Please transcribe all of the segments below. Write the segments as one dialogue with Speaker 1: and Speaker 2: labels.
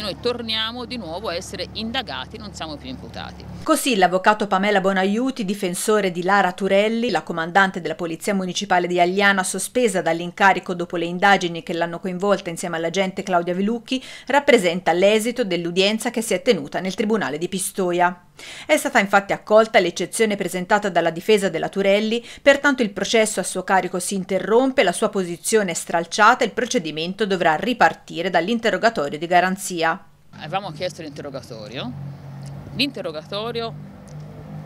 Speaker 1: noi torniamo di nuovo a essere indagati, non siamo più imputati.
Speaker 2: Così l'avvocato Pamela Bonaiuti, difensore di Lara Turelli, la comandante della Polizia Municipale di Agliana, sospesa dall'incarico dopo le indagini che l'hanno coinvolta insieme all'agente Claudia Vilucchi, rappresenta l'esito dell'udienza che si è tenuta nel Tribunale di Pistoia. È stata infatti accolta l'eccezione presentata dalla difesa della Turelli, pertanto il processo a suo carico si interrompe, la sua posizione è stralciata e il procedimento dovrà ripartire dall'interrogatorio di garanzia.
Speaker 1: Avevamo chiesto l'interrogatorio, l'interrogatorio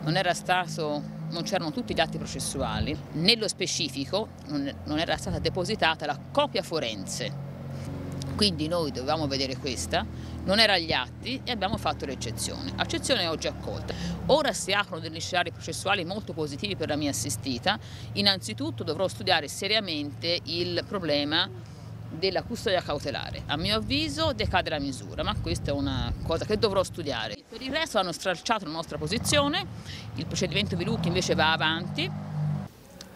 Speaker 1: non era stato non c'erano tutti i dati processuali, nello specifico non era stata depositata la copia forense quindi noi dovevamo vedere questa, non era agli atti e abbiamo fatto l'eccezione. Accezione oggi accolta. Ora si aprono degli scenari processuali molto positivi per la mia assistita. Innanzitutto dovrò studiare seriamente il problema della custodia cautelare. A mio avviso decade la misura, ma questa è una cosa che dovrò studiare. Per il resto hanno stralciato la nostra posizione, il procedimento Vilucchi invece va avanti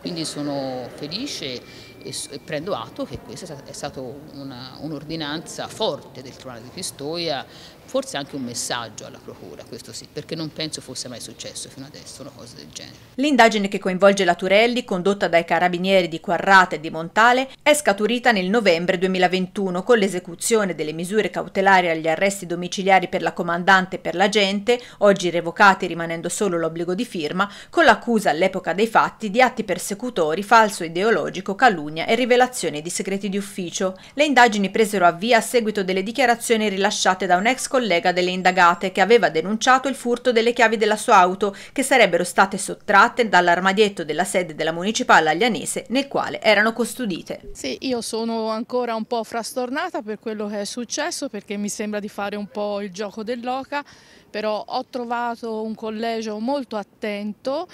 Speaker 1: quindi sono felice e, prendo atto che questa è stata un'ordinanza un forte del Tribunale di Pistoia, forse anche un messaggio alla Procura, questo sì, perché non penso fosse mai successo fino adesso
Speaker 2: una cosa del genere. L'indagine che coinvolge la Turelli, condotta dai carabinieri di Quarrata e di Montale, è scaturita nel novembre 2021 con l'esecuzione delle misure cautelari agli arresti domiciliari per la comandante e per l'agente, oggi revocati rimanendo solo l'obbligo di firma, con l'accusa all'epoca dei fatti di atti persecutori persecutori, falso ideologico, calunnia e rivelazione di segreti di ufficio. Le indagini presero avvia a seguito delle dichiarazioni rilasciate da un ex collega delle indagate che aveva denunciato il furto delle chiavi della sua auto che sarebbero state sottratte dall'armadietto della sede della municipale aglianese nel quale erano custodite.
Speaker 3: Sì, io sono ancora un po' frastornata per quello che è successo perché mi sembra di fare un po' il gioco dell'oca, però ho trovato un collegio molto attento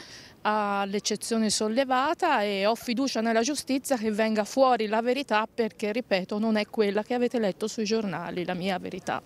Speaker 3: all'eccezione sollevata e ho fiducia nella giustizia che venga fuori la verità perché, ripeto, non è quella che avete letto sui giornali, la mia verità.